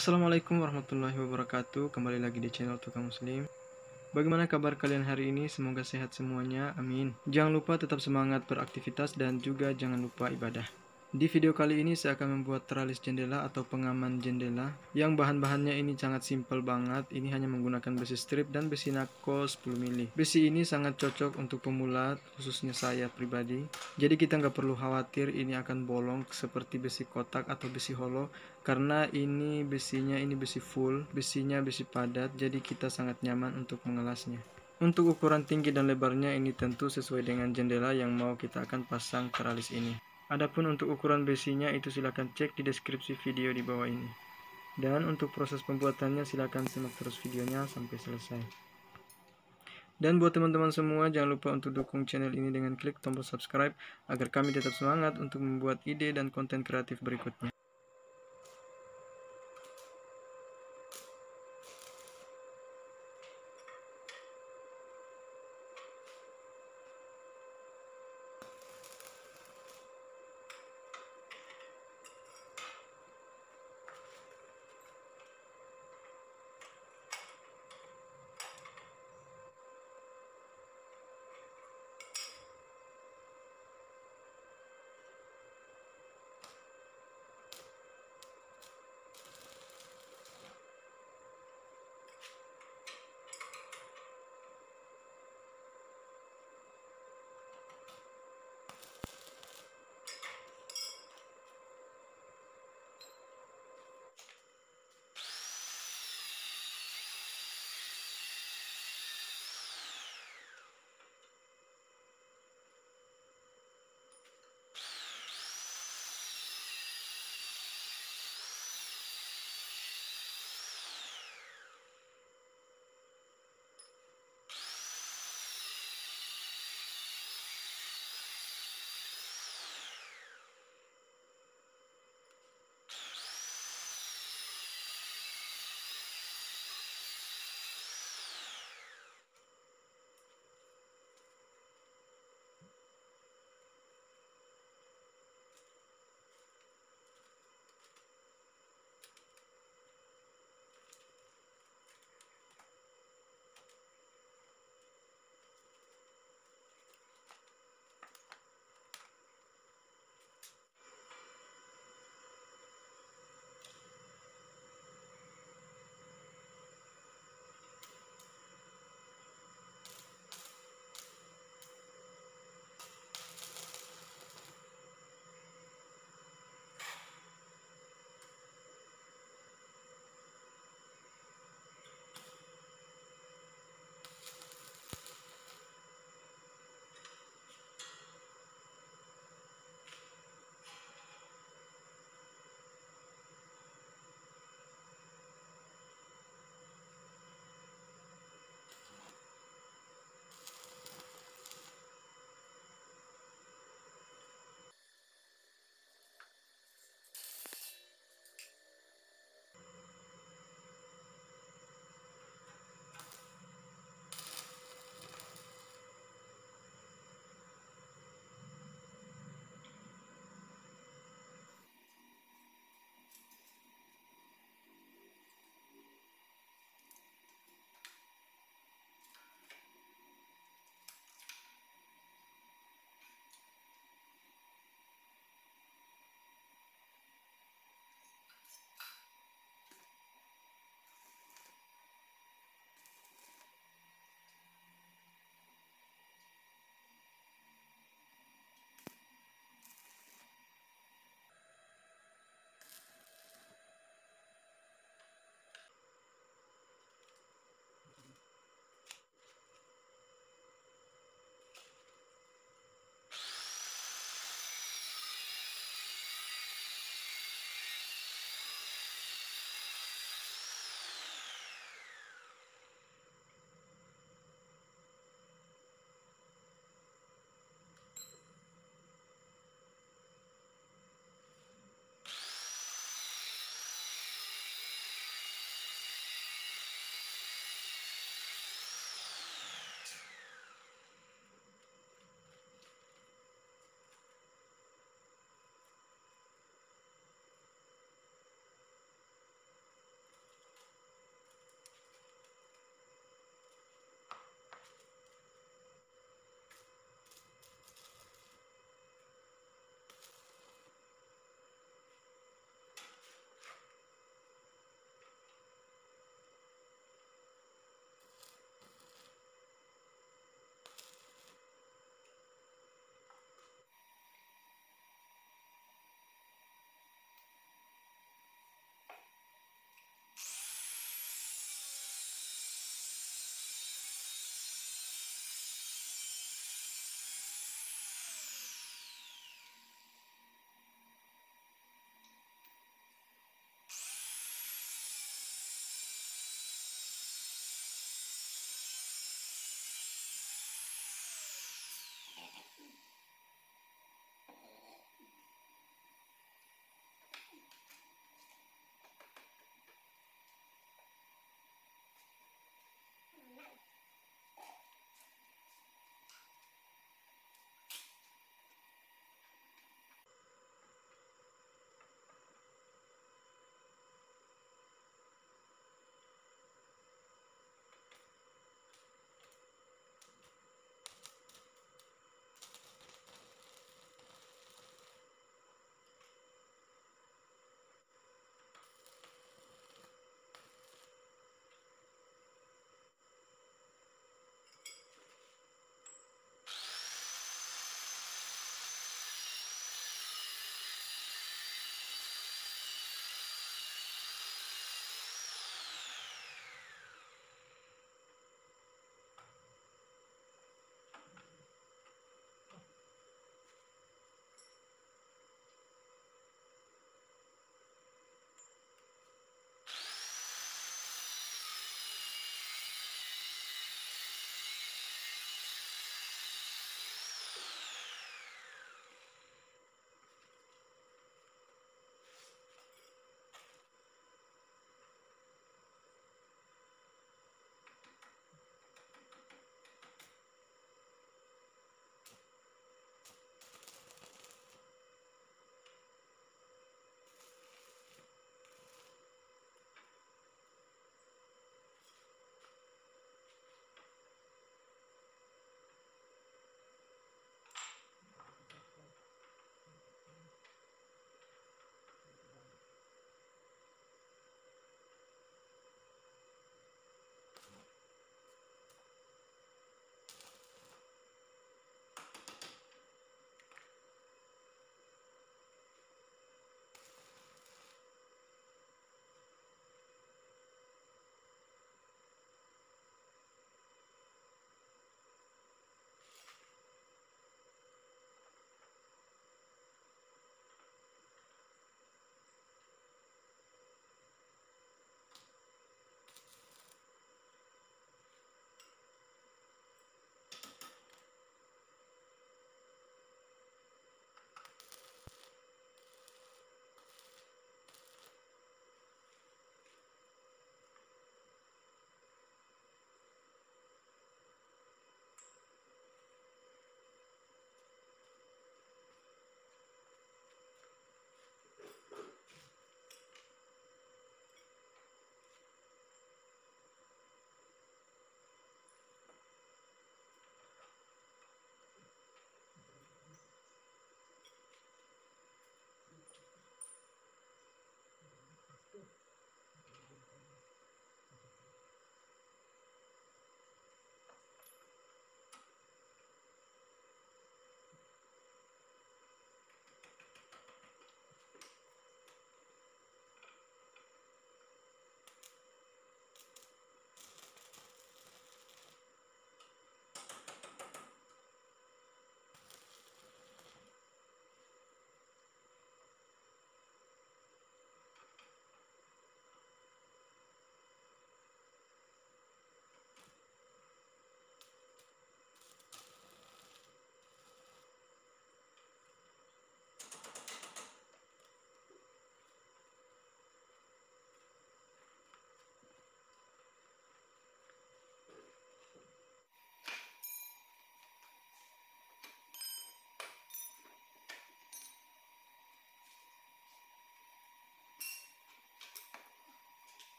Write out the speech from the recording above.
Assalamualaikum warahmatullahi wabarakatuh Kembali lagi di channel Tukang Muslim Bagaimana kabar kalian hari ini? Semoga sehat semuanya, amin Jangan lupa tetap semangat beraktivitas dan juga jangan lupa ibadah di video kali ini saya akan membuat tralis jendela atau pengaman jendela yang bahan-bahannya ini sangat simpel banget ini hanya menggunakan besi strip dan besi nako 10 mili besi ini sangat cocok untuk pemula khususnya saya pribadi jadi kita nggak perlu khawatir ini akan bolong seperti besi kotak atau besi hollow karena ini besinya ini besi full besinya besi padat jadi kita sangat nyaman untuk mengelasnya untuk ukuran tinggi dan lebarnya ini tentu sesuai dengan jendela yang mau kita akan pasang teralis ini Adapun untuk ukuran besinya itu silakan cek di deskripsi video di bawah ini. Dan untuk proses pembuatannya silahkan simak terus videonya sampai selesai. Dan buat teman-teman semua jangan lupa untuk dukung channel ini dengan klik tombol subscribe agar kami tetap semangat untuk membuat ide dan konten kreatif berikutnya.